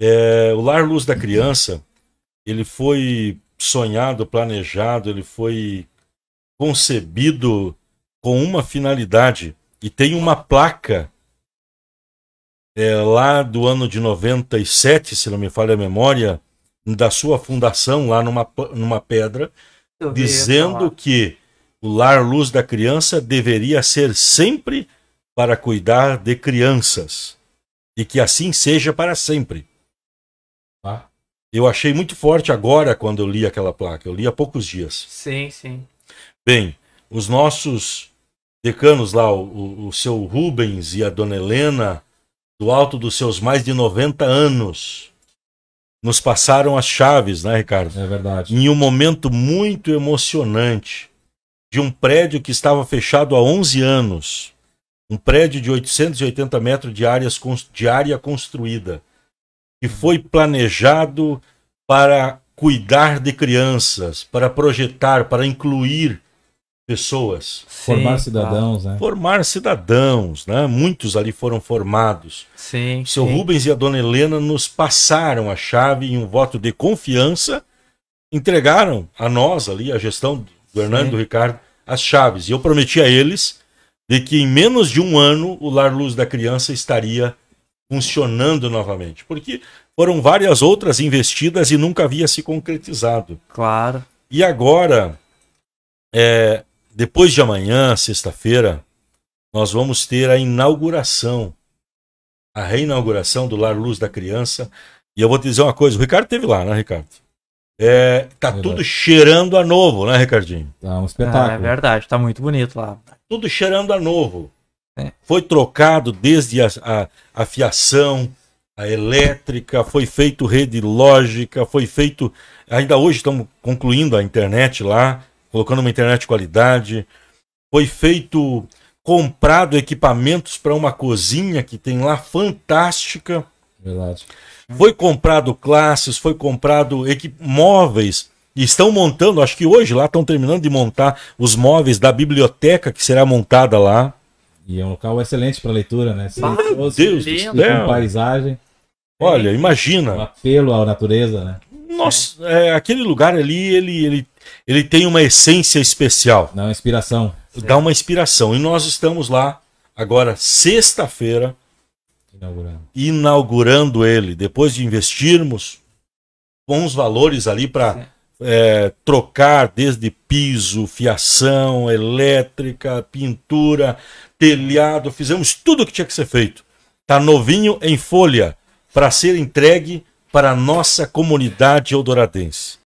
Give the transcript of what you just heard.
É, o Lar Luz da Criança, ele foi sonhado, planejado, ele foi concebido com uma finalidade e tem uma placa é, lá do ano de 97, se não me falha a memória, da sua fundação lá numa, numa pedra, Eu dizendo que o Lar Luz da Criança deveria ser sempre para cuidar de crianças e que assim seja para sempre. Eu achei muito forte agora quando eu li aquela placa. Eu li há poucos dias. Sim, sim. Bem, os nossos decanos lá, o, o seu Rubens e a dona Helena, do alto dos seus mais de 90 anos, nos passaram as chaves, né, Ricardo? É verdade. Em um momento muito emocionante de um prédio que estava fechado há 11 anos. Um prédio de 880 metros de, áreas, de área construída que foi planejado para cuidar de crianças, para projetar, para incluir pessoas. Sim, formar cidadãos, tá. né? Formar cidadãos, né? Muitos ali foram formados. Sim. O seu sim. Rubens e a dona Helena nos passaram a chave em um voto de confiança, entregaram a nós ali, a gestão do Hernando e do Ricardo, as chaves. E eu prometi a eles de que em menos de um ano o Lar Luz da Criança estaria funcionando novamente. Porque foram várias outras investidas e nunca havia se concretizado. Claro. E agora, é, depois de amanhã, sexta-feira, nós vamos ter a inauguração, a reinauguração do Lar Luz da Criança. E eu vou te dizer uma coisa, o Ricardo teve lá, né, Ricardo? É, tá verdade. tudo cheirando a novo, né, Ricardinho? Tá um espetáculo. Ah, é verdade, tá muito bonito lá. Tudo cheirando a novo. É. Foi trocado desde a, a, a, fiação, a elétrica, foi feito rede lógica, foi feito. Ainda hoje estamos concluindo a internet lá, colocando uma internet de qualidade. Foi feito, comprado equipamentos para uma cozinha que tem lá fantástica. Verdade. Foi comprado classes, foi comprado móveis. E estão montando, acho que hoje lá estão terminando de montar os móveis da biblioteca que será montada lá. E é um local excelente para leitura, né? Meu Deus do céu. paisagem. Olha, é, imagina. Um apelo à natureza, né? Nossa, é, aquele lugar ali, ele, ele, ele tem uma essência especial. Dá uma inspiração. Dá uma inspiração. E nós estamos lá agora, sexta-feira, inaugurando. inaugurando ele. Depois de investirmos bons valores ali para é, trocar desde piso, fiação, elétrica, pintura, telhado, fizemos tudo o que tinha que ser feito. Está novinho em folha para ser entregue para a nossa comunidade eldoradense.